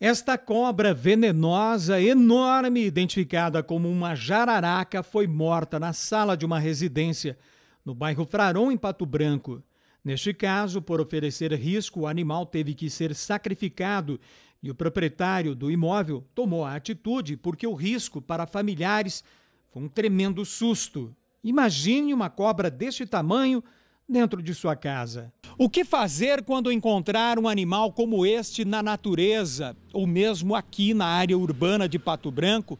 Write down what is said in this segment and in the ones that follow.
Esta cobra venenosa enorme, identificada como uma jararaca, foi morta na sala de uma residência no bairro Frarão em Pato Branco. Neste caso, por oferecer risco, o animal teve que ser sacrificado e o proprietário do imóvel tomou a atitude porque o risco para familiares foi um tremendo susto. Imagine uma cobra deste tamanho dentro de sua casa. O que fazer quando encontrar um animal como este na natureza, ou mesmo aqui na área urbana de Pato Branco,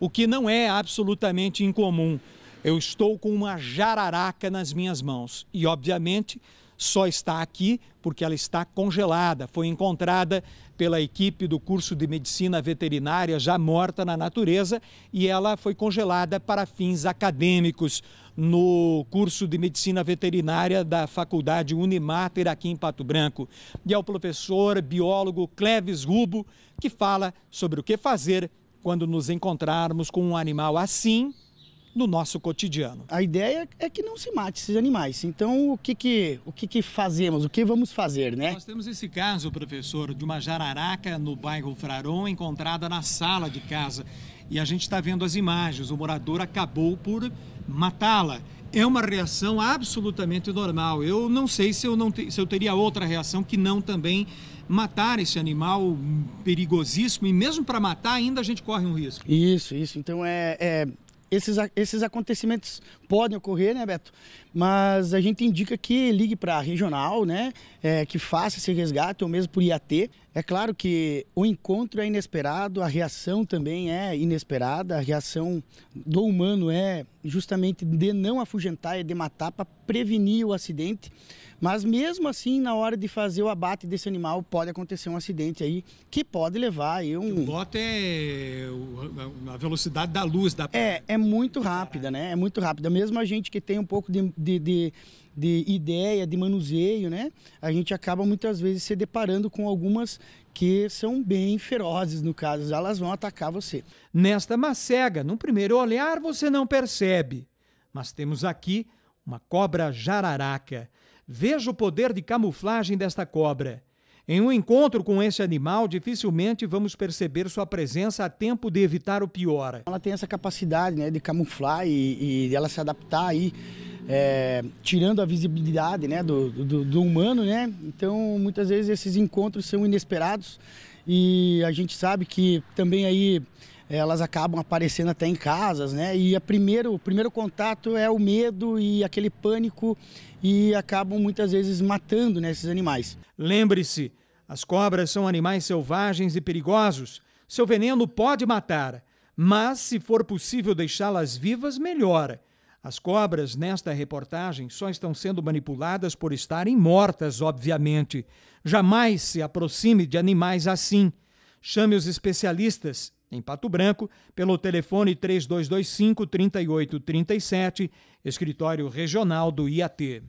o que não é absolutamente incomum? Eu estou com uma jararaca nas minhas mãos e, obviamente, só está aqui porque ela está congelada. Foi encontrada pela equipe do curso de medicina veterinária já morta na natureza e ela foi congelada para fins acadêmicos no curso de medicina veterinária da Faculdade Unimater aqui em Pato Branco. E é o professor biólogo Cleves Rubo que fala sobre o que fazer quando nos encontrarmos com um animal assim no nosso cotidiano. A ideia é que não se mate esses animais. Então, o que, que, o que, que fazemos? O que vamos fazer, né? Nós temos esse caso, professor, de uma jararaca no bairro Fraron, encontrada na sala de casa. E a gente está vendo as imagens. O morador acabou por matá-la. É uma reação absolutamente normal. Eu não sei se eu, não te, se eu teria outra reação que não também matar esse animal perigosíssimo. E mesmo para matar, ainda a gente corre um risco. Isso, isso. Então é, é esses, esses acontecimentos podem ocorrer, né, Beto? Mas a gente indica que ligue para a regional, né? É, que faça esse resgate, ou mesmo por IAT. É claro que o encontro é inesperado, a reação também é inesperada, a reação do humano é justamente de não afugentar e de matar para prevenir o acidente. Mas mesmo assim, na hora de fazer o abate desse animal, pode acontecer um acidente aí que pode levar aí um. O bote é a velocidade da luz da. É, é muito rápida, né? É muito rápida. Mesmo a gente que tem um pouco de, de, de de ideia, de manuseio, né? A gente acaba muitas vezes se deparando com algumas que são bem ferozes, no caso, elas vão atacar você. Nesta macega, no primeiro olhar, você não percebe. Mas temos aqui uma cobra jararaca. Veja o poder de camuflagem desta cobra. Em um encontro com esse animal, dificilmente vamos perceber sua presença a tempo de evitar o pior. Ela tem essa capacidade né, de camuflar e, e ela se adaptar aí é, tirando a visibilidade né, do, do, do, humano, né? Então, muitas vezes esses encontros são inesperados e a gente sabe que também aí elas acabam aparecendo até em casas, né? E a primeiro, o primeiro contato é o medo e aquele pânico e acabam muitas vezes matando né, esses animais. Lembre-se, as cobras são animais selvagens e perigosos. Seu veneno pode matar, mas se for possível deixá-las vivas, melhora. As cobras, nesta reportagem, só estão sendo manipuladas por estarem mortas, obviamente. Jamais se aproxime de animais assim. Chame os especialistas em Pato Branco, pelo telefone 3225-3837, escritório regional do IAT.